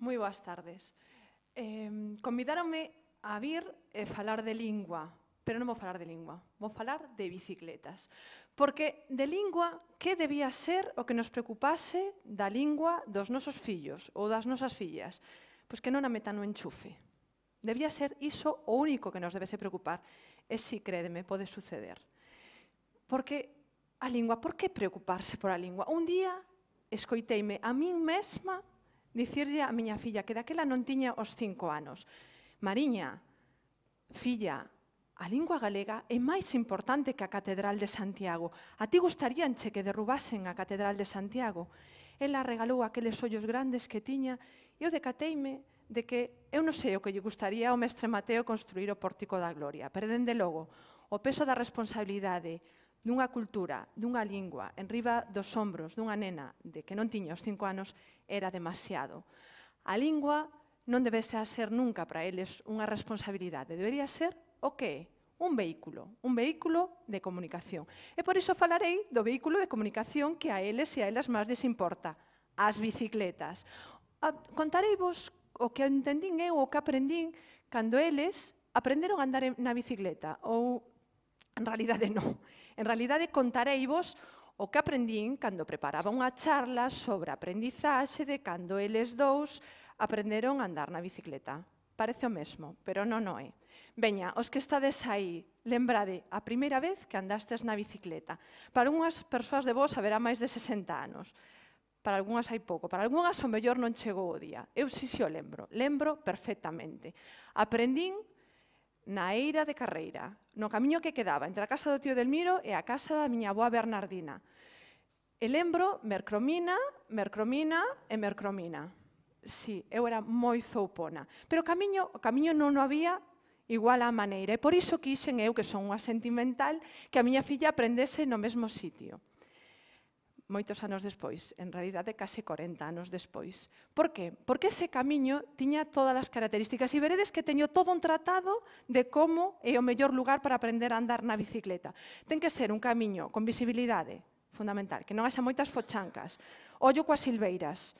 Moi boas tardes. Eh, convidáronme a vir e falar de lingua, pero non vou falar de lingua, vou falar de bicicletas. Porque de lingua, que debía ser o que nos preocupase da lingua dos nosos fillos ou das nosas fillas? Pois que non a metan no enchufe. Debía ser iso o único que nos debese preocupar. E si, crédeme, pode suceder. Porque a lingua, por que preocuparse por a lingua? Un día escoiteime a min mesma dicirlle a miña filla que daquela non tiña os cinco anos. Mariña, filla, a lingua galega é máis importante que a Catedral de Santiago. A ti gustaríanche que derrubasen a Catedral de Santiago? Ela regalou aqueles ollos grandes que tiña e eu decateime de que eu non sei o que lle gustaría ao mestre Mateo construir o Pórtico da Gloria, pero dende logo, o peso da responsabilidade dunha cultura, dunha lingua, en riba dos ombros dunha nena de que non tiña os cinco anos, era demasiado. A lingua non debese ser nunca para eles unha responsabilidade, debería ser o que é? un vehículo, un vehículo de comunicación. E por iso falarei do vehículo de comunicación que a eles e a elas máis desimporta, as bicicletas. Contarei vos o que entendín eu, o que aprendín, cando eles aprenderon a andar na bicicleta ou En realidade non. En realidade contarei vos o que aprendín cando preparaba unha charla sobre aprendizaxe de cando eles dous aprenderon a andar na bicicleta. Parece o mesmo, pero non o é. Veña, os que estades aí, lembrade a primeira vez que andastes na bicicleta. Para unhas persoas de vos haberá máis de 60 anos. Para algunhas hai pouco, para algunhas o mellor non chegou o día. Eu si se o lembro, lembro perfectamente. Aprendín na eira de Carreira, no camiño que quedaba entre a casa do tío Delmiro e a casa da miña aboa Bernardina. E lembro mercromina, mercromina e mercromina. Sí, eu era moi zoupona. Pero o camiño, o camiño non o había igual á maneira. E por iso quixen eu, que son unha sentimental, que a miña filla aprendese no mesmo sitio moitos anos despois, en realidade case 40 anos despois. Por que? Porque ese camiño tiña todas as características e veredes que teño todo un tratado de como é o mellor lugar para aprender a andar na bicicleta. Ten que ser un camiño con visibilidade, fundamental, que non haxa moitas fochancas, ollo coas silveiras,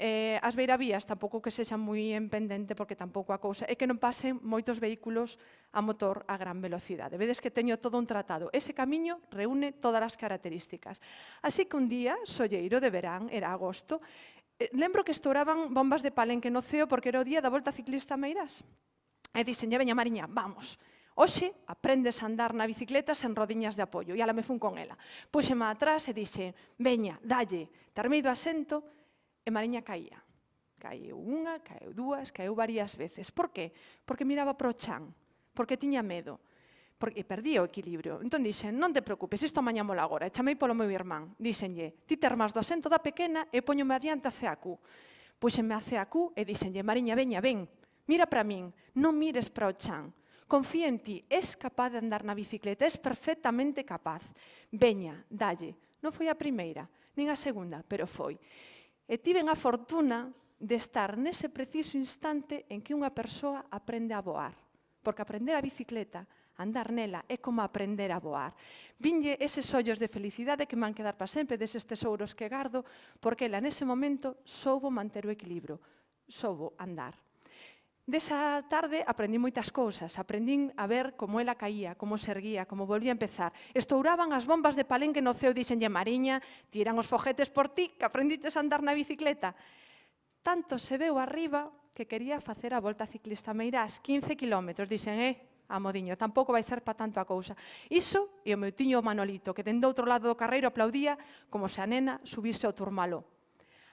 Eh, as beiravías tampouco que sexan moi en pendente porque tampouco a cousa é que non pasen moitos vehículos a motor a gran velocidade. Vedes que teño todo un tratado. Ese camiño reúne todas as características. Así que un día, solleiro de verán, era agosto, eh, lembro que estouraban bombas de palenque no ceo porque era o día da volta ciclista a Meirás. E dixen, veña Mariña, vamos, Oxe, aprendes a andar na bicicleta sen rodiñas de apoio. E ala me fun con ela. Puxema atrás e dixe, veña, dalle, termido asento E Mariña caía. Caeu unha, caeu dúas, caeu varias veces. Por que? Porque miraba pro chan, porque tiña medo, porque perdía o equilibrio. Entón dixen, non te preocupes, isto mañámolo agora. E chamei polo meu irmán. Dixenlle, ti termas do asento da pequena e poñome adiante a CAQ. Puxenme a CAQ e dixenlle, Mariña, veña, ven, mira para min, non mires para o chan. Confía en ti, és capaz de andar na bicicleta, és perfectamente capaz. Veña, dalle. Non foi a primeira, nin a segunda, pero foi. E tiven a fortuna de estar nese preciso instante en que unha persoa aprende a voar. Porque aprender a bicicleta, andar nela, é como aprender a voar. Vinlle eses ollos de felicidade que man quedar para sempre deses tesouros que gardo, porque ela nese momento soubo manter o equilibrio, soubo andar. Desa tarde aprendín moitas cousas, aprendín a ver como ela caía, como se erguía, como volvía a empezar. Estouraban as bombas de palenque no ceo, dixenlle Mariña, tiran os foguetes por ti, que aprendiches a andar na bicicleta. Tanto se veu arriba que quería facer a volta ciclista Meirás, 15 kilómetros, dixen, eh, amodiño, tampouco vai ser pa tanto a cousa. Iso e o meu tiño Manolito, que dende outro lado do carreiro aplaudía como se a nena subise ao turmalo.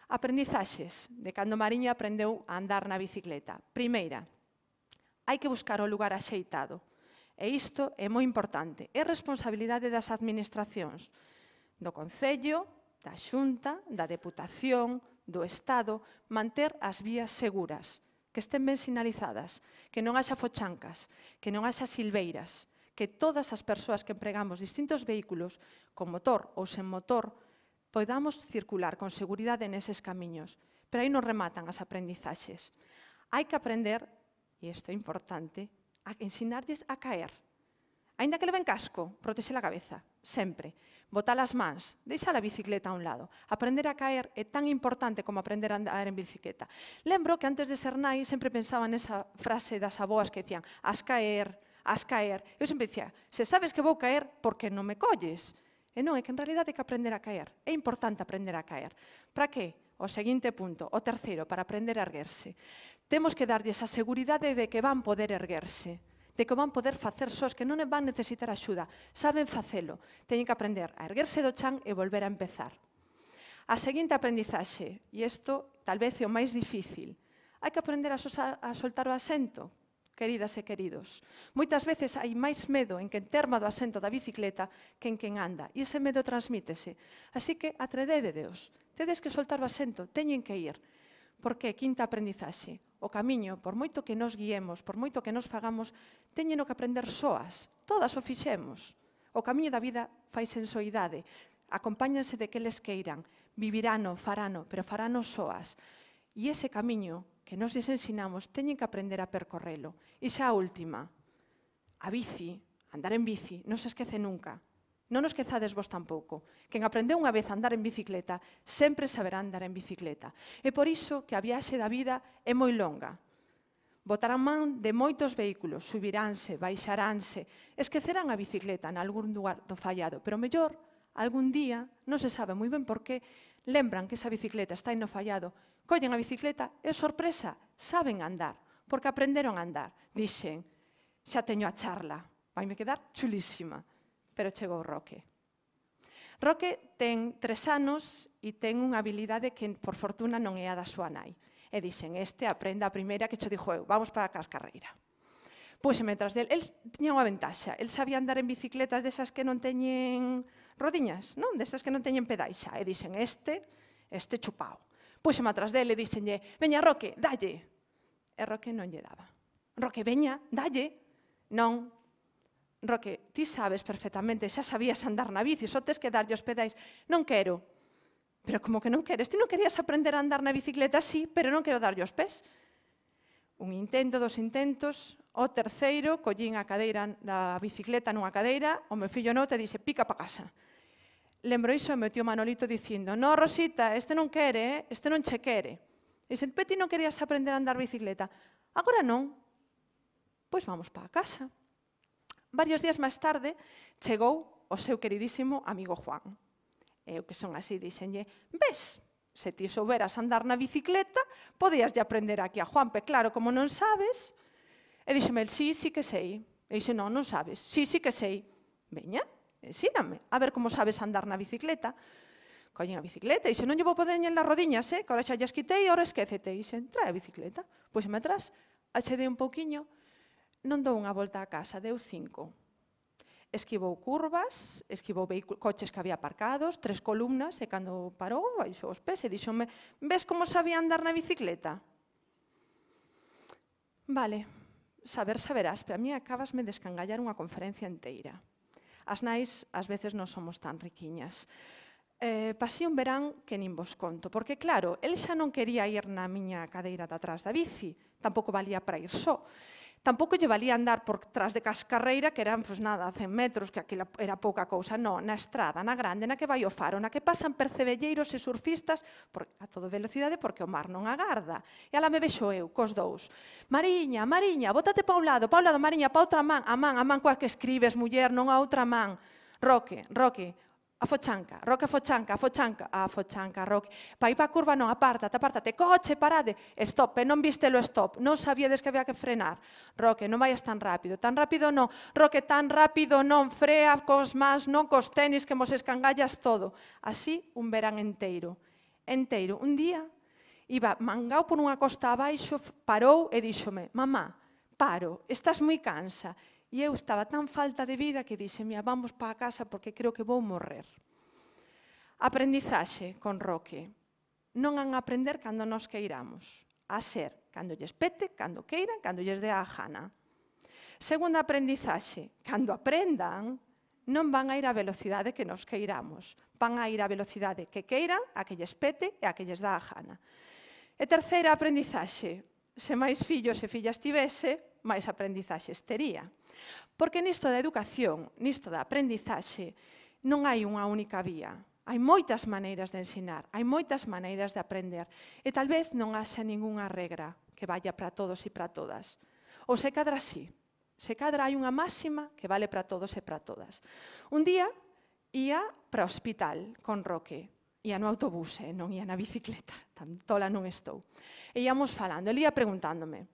Aprendizaxes de cando Mariña aprendeu a andar na bicicleta. Primeira, hai que buscar o lugar axeitado. E isto é moi importante. É responsabilidade das administracións, do Concello, da Xunta, da Deputación, do Estado, manter as vías seguras, que estén ben sinalizadas, que non haxa fochancas, que non haxa silveiras, que todas as persoas que empregamos distintos vehículos, con motor ou sen motor, podamos circular con seguridade neses camiños, pero aí nos rematan as aprendizaxes. Hai que aprender, e isto é importante, a ensinarlles a caer. Ainda que leven casco, protexe a cabeza, sempre. Bota as mans, deixa a bicicleta a un lado. Aprender a caer é tan importante como aprender a andar en bicicleta. Lembro que antes de ser nai sempre pensaba nesa frase das aboas que dicían as caer, as caer. Eu sempre dicía, se sabes que vou caer, por que non me colles? E eh, non, é que en realidad hai que aprender a caer. É importante aprender a caer. Para que? O seguinte punto, o terceiro, para aprender a erguerse. Temos que darlles a seguridade de que van poder erguerse de que van poder facer sós, que non van necesitar axuda, saben facelo, teñen que aprender a erguerse do chan e volver a empezar. A seguinte aprendizaxe, e isto tal vez é o máis difícil, hai que aprender a, a soltar o asento, queridas e queridos. Moitas veces hai máis medo en quen terma do asento da bicicleta que en quen anda, e ese medo transmítese. Así que Deus. tedes que soltar o asento, teñen que ir, porque quinta aprendizaxe, o camiño, por moito que nos guiemos, por moito que nos fagamos, teñen o que aprender soas, todas o fixemos. O camiño da vida fai sensoidade, acompáñanse de que les queiran, vivirano, farano, pero farano soas. E ese camiño que nos les ensinamos teñen que aprender a percorrelo. E xa a última, a bici, andar en bici, non se esquece nunca. Non nos quezades vos tampouco. Quen aprendeu unha vez a andar en bicicleta, sempre saberá andar en bicicleta. E por iso que a viaxe da vida é moi longa. Botarán man de moitos vehículos, subiránse, baixaránse, esquecerán a bicicleta en algún lugar do fallado, pero mellor, algún día, non se sabe moi ben por qué, lembran que esa bicicleta está aí no fallado collen a bicicleta e, sorpresa, saben andar, porque aprenderon a andar. Dixen, xa teño a charla, vai me quedar chulísima. Pero chegou Roque. Roque ten tres anos e ten unha habilidade que, por fortuna, non é a da súa nai. E dixen, este aprenda a primeira que xo dixo eu, vamos para a carreira. Pois, mentras del. El tiña unha ventaxa. El sabía andar en bicicletas desas que non teñen rodiñas, non? Desas que non teñen pedais E dixen, este, este chupao Puxeme atrás dele e dixenlle, veña Roque, dalle. E Roque non lle daba. Roque, veña, dalle. Non. Roque, ti sabes perfectamente, xa sabías andar na bici, só tes que darlle os pedais. Non quero. Pero como que non queres? Ti non querías aprender a andar na bicicleta, sí, pero non quero darlle os pés. Un intento, dos intentos, o terceiro collín a cadeira da bicicleta nunha cadeira, o meu fillo nota e dixe, pica pa casa lembro iso meu tío Manolito dicindo no, Rosita, este non quere, este non che quere. E dicen, Peti, non querías aprender a andar bicicleta? Agora non. Pois vamos para casa. Varios días máis tarde, chegou o seu queridísimo amigo Juan. E o que son así, dixenlle, ves, se ti souberas andar na bicicleta, podías de aprender aquí a Juanpe, claro, como non sabes. E dixeme, sí, sí que sei. E dixe, non, non sabes. Sí, sí que sei. Veña, Ensíname, a ver como sabes andar na bicicleta. Collen a bicicleta, e se non llevo poder en las rodiñas, eh, que ahora xa xa quitei, ahora esquécete, e se trae a bicicleta. Pois me atrás, achedei un pouquiño, non dou unha volta a casa, deu cinco. Esquivou curvas, esquivou coches que había aparcados, tres columnas, e cando parou, baixou os pés e dixome, ves como sabía andar na bicicleta? Vale, saber saberás, pero a mí acabasme de escangallar unha conferencia inteira. As nais ás veces non somos tan riquiñas. Eh, pasé un verán que nin vos conto, porque claro, el xa non quería ir na miña cadeira de atrás da bici, tampouco valía para ir só. So. Tampouco lle valía andar por tras de Cascarreira, que eran, pois pues, nada, 100 metros, que aquilo era pouca cousa. No, na estrada, na grande, na que vai o faro, na que pasan percebelleiros e surfistas por, a toda velocidade porque o mar non agarda. E ala me vexo eu, cos dous. Mariña, Mariña, bótate pa un lado, pa un lado, Mariña, pa outra man, a man, a man coa que escribes, muller, non a outra man. Roque, Roque, a fochanca, roque a fochanca, a fochanca, a fochanca, roque. Pa ir pa curva non, apártate, apártate, coche, parade, stop, eh, non viste lo stop, non sabíades que había que frenar. Roque, non vayas tan rápido, tan rápido non, roque, tan rápido non, frea cos más, non cos tenis que mos escangallas todo. Así un verán enteiro, enteiro. Un día iba mangao por unha costa abaixo, parou e díxome, mamá, paro, estás moi cansa, E eu estaba tan falta de vida que dixe, mira, vamos para a casa porque creo que vou morrer. Aprendizaxe con Roque. Non han aprender cando nos queiramos. A ser, cando lles pete, cando queiran, cando lles dea a jana. Segunda aprendizaxe, cando aprendan, non van a ir a velocidade que nos queiramos. Van a ir a velocidade que queiran, a que lles pete e a que lles dá a jana. E terceira aprendizaxe, se máis fillos e fillas tivese, máis aprendizaxe estería. Porque nisto da educación, nisto da aprendizaxe, non hai unha única vía. Hai moitas maneiras de ensinar, hai moitas maneiras de aprender, e tal vez non haxa ningunha regra que vaya para todos e para todas. Ou se cadra así, se cadra hai unha máxima que vale para todos e para todas. Un día ia para o hospital con Roque, ia no autobús, eh? non ia na bicicleta, tan tola non estou. E íamos falando, ele ia preguntándome,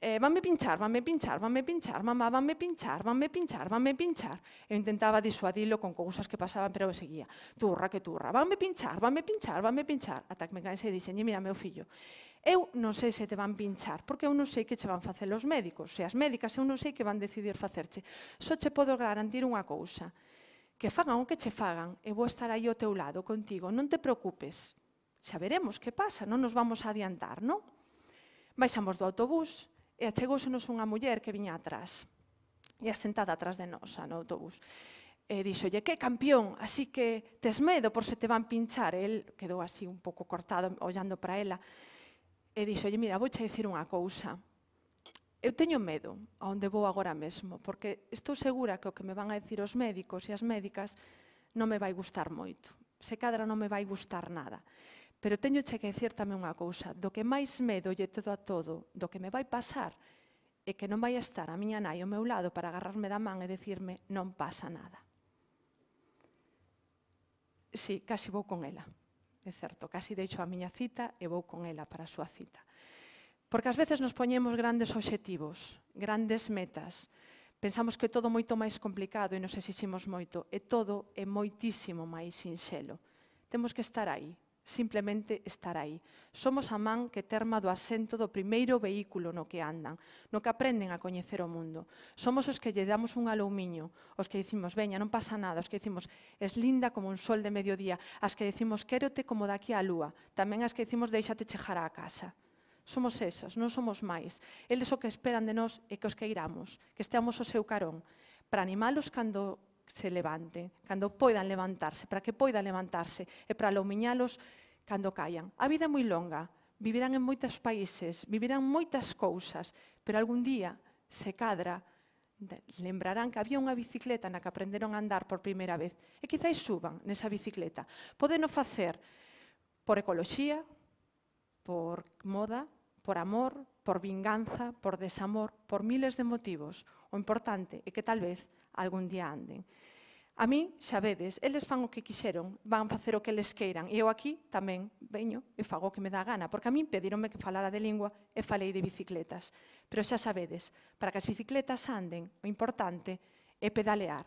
eh, vanme pinchar, vanme pinchar, vanme pinchar, mamá, vanme pinchar, vanme pinchar, vanme pinchar. Eu intentaba disuadilo con cousas que pasaban, pero seguía. Turra que turra, vanme pinchar, vanme pinchar, vanme pinchar. Ata que me cansei e dixen, mira, meu fillo, eu non sei se te van pinchar, porque eu non sei que che van facer os médicos, se as médicas, eu non sei que van decidir facerche. Só che podo garantir unha cousa, que fagan o que che fagan, eu vou estar aí ao teu lado, contigo, non te preocupes. Xa veremos que pasa, non nos vamos a adiantar, non? Baixamos do autobús, e achegósenos unha muller que viña atrás, e asentada atrás de nós, no autobús. E lle, que campeón, así que tes medo por se te van pinchar. E el quedou así un pouco cortado, ollando para ela. E dixo, lle, mira, vou che dicir unha cousa. Eu teño medo a onde vou agora mesmo, porque estou segura que o que me van a decir os médicos e as médicas non me vai gustar moito. Se cadra non me vai gustar nada. Pero teño che que decir tamén unha cousa, do que máis medo lle todo a todo, do que me vai pasar, e que non vai estar a miña nai ao meu lado para agarrarme da man e decirme non pasa nada. Si, sí, casi vou con ela. É certo, casi deixo a miña cita e vou con ela para a súa cita. Porque ás veces nos poñemos grandes obxectivos, grandes metas. Pensamos que todo moito máis complicado e nos exiximos moito. E todo é moitísimo máis sinxelo. Temos que estar aí, simplemente estar aí. Somos a man que terma do asento do primeiro vehículo no que andan, no que aprenden a coñecer o mundo. Somos os que lle damos un alumiño, os que dicimos, veña, non pasa nada, os que dicimos, es linda como un sol de mediodía, as que dicimos, quérote como daqui a lúa, tamén as que dicimos, deixate chejar a casa. Somos esas, non somos máis. Eles o que esperan de nós é que os queiramos, que esteamos o seu carón, para animalos cando se levanten, cando poidan levantarse, para que poidan levantarse e para alumiñalos cando caian. A vida é moi longa, vivirán en moitos países, vivirán moitas cousas, pero algún día, se cadra, lembrarán que había unha bicicleta na que aprenderon a andar por primeira vez e quizáis suban nesa bicicleta. Podeno facer por ecoloxía, por moda, por amor, por vinganza, por desamor, por miles de motivos. O importante é que tal vez algún día anden. A mí, xa vedes, eles fan o que quixeron, van facer o que eles queiran, e eu aquí tamén veño e fago o que me dá gana, porque a min pedironme que falara de lingua e falei de bicicletas. Pero xa sabedes, para que as bicicletas anden, o importante é pedalear,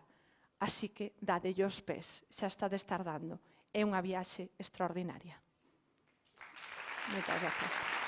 así que dadelle os pés, xa está destardando. É unha viaxe extraordinaria. Moitas gracias.